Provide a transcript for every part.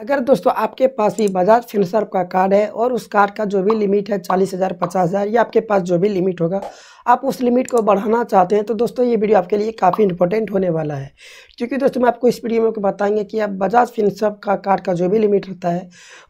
अगर दोस्तों आपके पास भी बजाज फिनसर्व का कार्ड है और उस कार्ड का जो भी लिमिट है चालीस हज़ार पचास हज़ार या आपके पास जो भी लिमिट होगा आप उस लिमिट को बढ़ाना चाहते हैं तो दोस्तों ये वीडियो आपके लिए काफ़ी इंपॉर्टेंट होने वाला है क्योंकि दोस्तों मैं आपको इस वीडियो में बताएंगे कि आप बजाज फिनसअप का कार्ड का जो भी लिमिट होता है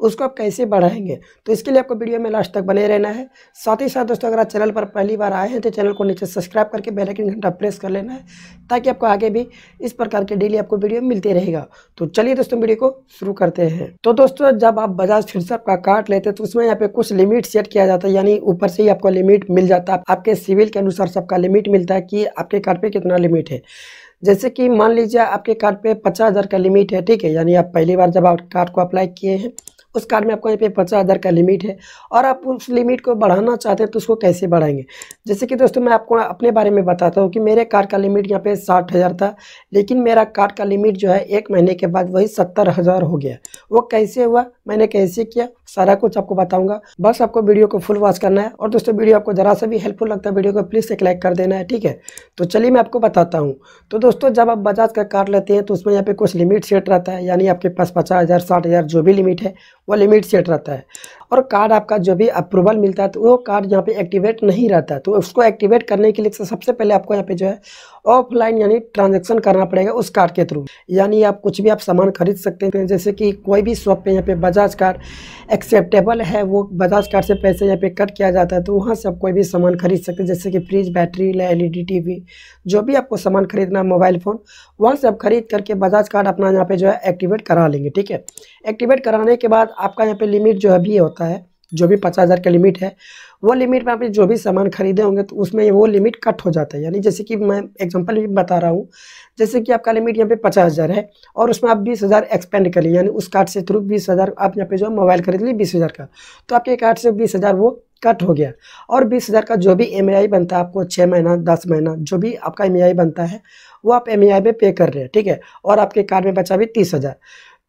उसको आप कैसे बढ़ाएंगे तो इसके लिए आपको वीडियो में लास्ट तक बने रहना है साथ ही साथ दोस्तों अगर आप चैनल पर पहली बार आए हैं तो चैनल को नीचे सब्सक्राइब करके बेलाइकिन घंटा प्रेस कर लेना है ताकि आपको आगे भी इस प्रकार के डेली आपको वीडियो मिलते रहेगा तो चलिए दोस्तों वीडियो को शुरू करते हैं तो दोस्तों जब आप बजाज फिनसअप का कार्ड लेते हैं तो उसमें यहाँ पे कुछ लिमिट सेट किया जाता है यानी ऊपर से ही आपको लिमिट मिल जाता है आपके सिविल टेबल के अनुसार सबका लिमिट मिलता है कि आपके कार्ड पे कितना लिमिट है जैसे कि मान लीजिए आपके कार्ड पे पचास हज़ार का लिमिट है ठीक है यानी आप पहली बार जब आप कार्ड को अप्लाई किए हैं उस कार्ड में आपको यहाँ पे पचास हज़ार का लिमिट है और आप उस लिमिट को बढ़ाना चाहते हैं तो उसको कैसे बढ़ाएंगे जैसे कि दोस्तों मैं आपको अपने बारे में बताता हूँ कि मेरे कार्ड का लिमिट यहाँ पे साठ हज़ार था लेकिन मेरा कार्ड का लिमिट जो है एक महीने के बाद वही सत्तर हज़ार हो गया वो कैसे हुआ मैंने कैसे किया सारा कुछ आपको बताऊंगा बस आपको वीडियो को फुल वॉच करना है और दोस्तों वीडियो आपको जरा सा भी हेल्पफुल लगता है वीडियो को प्लीज़ एक लाइक कर देना है ठीक है तो चलिए मैं आपको बताता हूँ तो दोस्तों जब आप बजाज का कार्ड लेते हैं तो उसमें यहाँ पे कुछ लिमिट सेट रहता है यानी आपके पास पचास हज़ार साठ हज़ार जो भी लिमिट है वो लिमिट सेट रहता है और कार्ड आपका जो भी अप्रूवल मिलता है तो वो कार्ड यहाँ पे एक्टिवेट नहीं रहता है तो उसको एक्टिवेट करने के लिए तो सबसे पहले आपको यहाँ पे जो है ऑफलाइन यानी ट्रांजेक्शन करना पड़ेगा उस कार्ड के थ्रू यानी आप कुछ भी आप सामान खरीद सकते हैं जैसे कि कोई भी शॉप पे यहाँ पे बजाज कार्ड एक्सेप्टेबल है वो बजाज कार्ड से पैसे यहाँ पे कट किया जाता है तो वहाँ से आप कोई भी सामान खरीद सकते हैं जैसे कि fridge battery L E TV जो भी आपको सामान खरीदना है मोबाइल फ़ोन वहाँ से आप खरीद करके बजाज कार्ड अपना यहाँ पर जो है एक्टिवेट करा लेंगे ठीक है एक्टिवेट कराने के बाद आपका यहाँ पर लिमिट जो है भी होता है का है जो भी पचास हज़ार का लिमिट है वो लिमिट में आप जो भी सामान खरीदे होंगे तो उसमें वो लिमिट कट हो जाता है यानी जैसे कि मैं एग्जांपल भी बता रहा हूँ जैसे कि आपका लिमिट यहाँ पे पचास हज़ार है और उसमें आप बीस हज़ार एक्सपेंड कर लिए यानी उस कार्ड से थ्रू बीस हज़ार आप यहाँ पे जो मोबाइल खरीद लिए बीस हज़ार का तो आपके कार्ड से बीस हज़ार वो कट हो गया और बीस हज़ार का जो भी एम बनता है आपको छः महीना दस महीना जो भी आपका एम बनता है वो आप एम में पे कर रहे हैं ठीक है और आपके कार्ड में बचा भी तीस हज़ार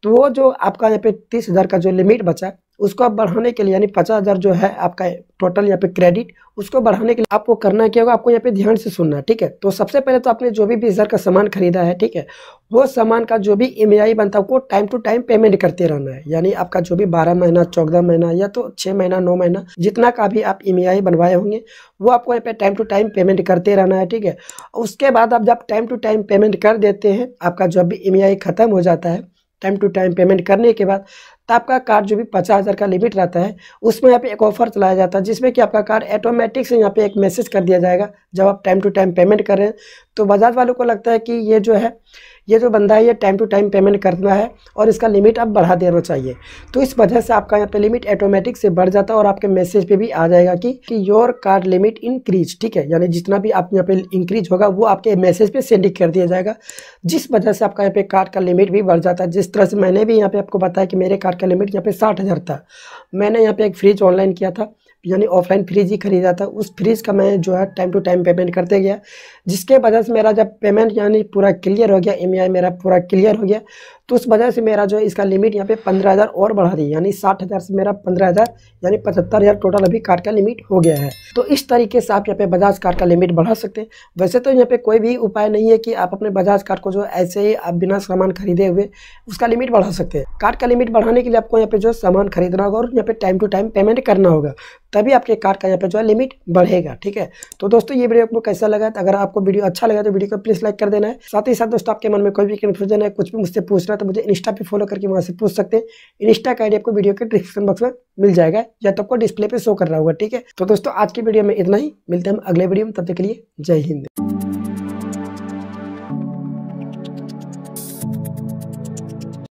तो वो जो आपका यहाँ पे तीस हज़ार का जो लिमिट बचा उसको आप बढ़ाने के लिए यानी पचास हज़ार जो है आपका टोटल यहाँ पे क्रेडिट उसको बढ़ाने के लिए आपको करना क्या होगा आपको यहाँ पे ध्यान से सुनना है ठीक है तो सबसे पहले तो आपने जो भी बीस हज़ार का सामान खरीदा है ठीक है वो सामान का जो भी एम बनता है वो टाइम टू टाइम पेमेंट करते रहना है यानी आपका जो भी बारह महीना चौदह महीना या तो छः महीना नौ महीना जितना का भी आप एम बनवाए होंगे वो आपको यहाँ पे टाइम टू टाइम पेमेंट करते रहना है ठीक है उसके बाद आप जब टाइम टू टाइम पेमेंट कर देते हैं आपका जो भी एम खत्म हो जाता है टाइम टू टाइम पेमेंट करने के बाद तो आपका कार्ड जो भी पचास हज़ार का लिमिट रहता है उसमें यहाँ पे एक ऑफर चलाया जाता है जिसमें कि आपका कार्ड ऑटोमेटिक से यहाँ पे एक मैसेज कर दिया जाएगा जब आप टाइम टू टाइम पेमेंट कर रहे हैं तो बजाज वालों को लगता है कि ये जो है ये जो बंदा है ये टाइम टू टाइम पेमेंट करना है और इसका लिमिट आप बढ़ा देना चाहिए तो इस वजह से आपका यहाँ पे लिमिट ऑटोमेटिक से बढ़ जाता है और आपके मैसेज पे भी आ जाएगा कि कि योर कार्ड लिमिट इंक्रीज ठीक है यानी जितना भी आप यहाँ पे इंक्रीज होगा वो आपके मैसेज पे सेंड कर दिया जाएगा जिस वजह से आपका यहाँ पे कार्ड का लिमिट भी बढ़ जाता है जिस तरह से मैंने भी यहाँ पे आपको बताया कि मेरे कार्ड हज़ार का लिमिट यहाँ पे साठ हज़ार था मैंने यहाँ पे एक फ्रिज ऑनलाइन किया था यानी ऑफलाइन फ्रिज ही खरीदा था उस फ्रिज का मैं जो है टाइम टू टाइम पेमेंट करते गया जिसके वजह से मेरा जब पेमेंट यानी पूरा क्लियर हो गया ई मेरा पूरा क्लियर हो गया तो उस वजह से मेरा जो है इसका लिमिट यहाँ पे पंद्रह हज़ार और बढ़ा दी यानी साठ हज़ार से मेरा पंद्रह हज़ार यानी पचहत्तर हज़ार टोटल अभी कार्ड का लिमिट हो गया है तो इस तरीके से आप यहाँ पे बजाज कार्ड का लिमिट बढ़ा सकते हैं वैसे तो यहाँ पे कोई भी उपाय नहीं है कि आप अपने बजाज कार्ड को जो ऐसे ही आप बिना सामान खरीदे हुए उसका लिमिट बढ़ा सकते हैं कार्ड का लिमिट बढ़ाने के लिए आपको यहाँ पे जो सामान खरीदना होगा और यहाँ पे टाइम टू टाइम पेमेंट करना होगा तभी आपके कार्ड का यहाँ पे जो है लिमिट बढ़ेगा ठीक है तो दोस्तों ये वीडियो आपको कैसा लगा अगर आपको वीडियो अच्छा लगा तो वीडियो को प्लीज लाइक कर देना है साथ ही साथ दोस्तों आपके मन में कोई भी कन्फ्यूजन है कुछ भी मुझसे पूछना है तो मुझे इंस्टा पे फॉलो करके वहाँ से पूछ सकते हैं इंस्टा का आईडी आपको वीडियो के डिस्क्रिप्शन बॉक्स में मिल जाएगा या तो आपको डिस्प्ले पे शो कर रहा होगा ठीक है तो दोस्तों आज की वीडियो में इतना ही मिलते हैं हम अगले वीडियो में तब तक के लिए जय हिंद